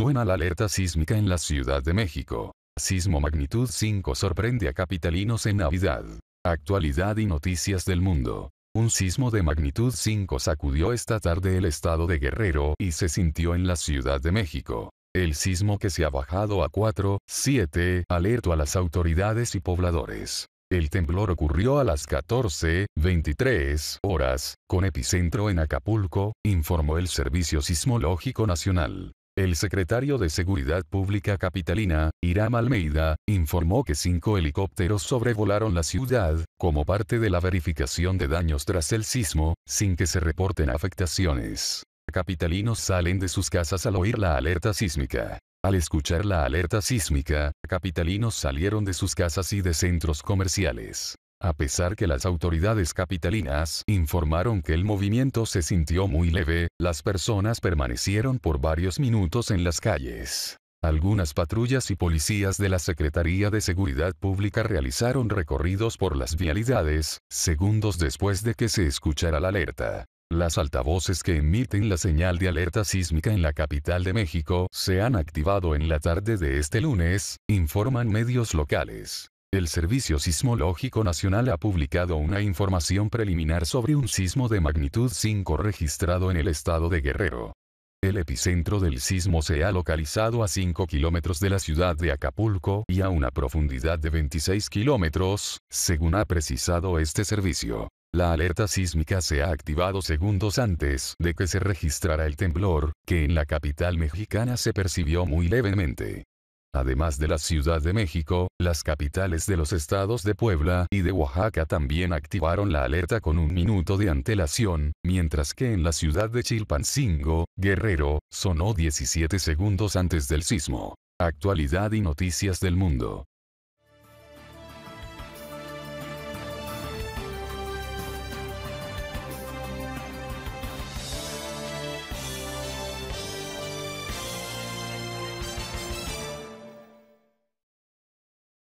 Suena la alerta sísmica en la Ciudad de México. Sismo magnitud 5 sorprende a capitalinos en Navidad. Actualidad y noticias del mundo. Un sismo de magnitud 5 sacudió esta tarde el estado de Guerrero y se sintió en la Ciudad de México. El sismo que se ha bajado a 4, 7, alertó a las autoridades y pobladores. El temblor ocurrió a las 14, 23 horas, con epicentro en Acapulco, informó el Servicio Sismológico Nacional. El secretario de Seguridad Pública Capitalina, Iram Almeida, informó que cinco helicópteros sobrevolaron la ciudad, como parte de la verificación de daños tras el sismo, sin que se reporten afectaciones. Capitalinos salen de sus casas al oír la alerta sísmica. Al escuchar la alerta sísmica, capitalinos salieron de sus casas y de centros comerciales. A pesar que las autoridades capitalinas informaron que el movimiento se sintió muy leve, las personas permanecieron por varios minutos en las calles. Algunas patrullas y policías de la Secretaría de Seguridad Pública realizaron recorridos por las vialidades, segundos después de que se escuchara la alerta. Las altavoces que emiten la señal de alerta sísmica en la capital de México se han activado en la tarde de este lunes, informan medios locales. El Servicio Sismológico Nacional ha publicado una información preliminar sobre un sismo de magnitud 5 registrado en el estado de Guerrero. El epicentro del sismo se ha localizado a 5 kilómetros de la ciudad de Acapulco y a una profundidad de 26 kilómetros, según ha precisado este servicio. La alerta sísmica se ha activado segundos antes de que se registrara el temblor, que en la capital mexicana se percibió muy levemente. Además de la Ciudad de México, las capitales de los estados de Puebla y de Oaxaca también activaron la alerta con un minuto de antelación, mientras que en la ciudad de Chilpancingo, Guerrero, sonó 17 segundos antes del sismo. Actualidad y noticias del mundo.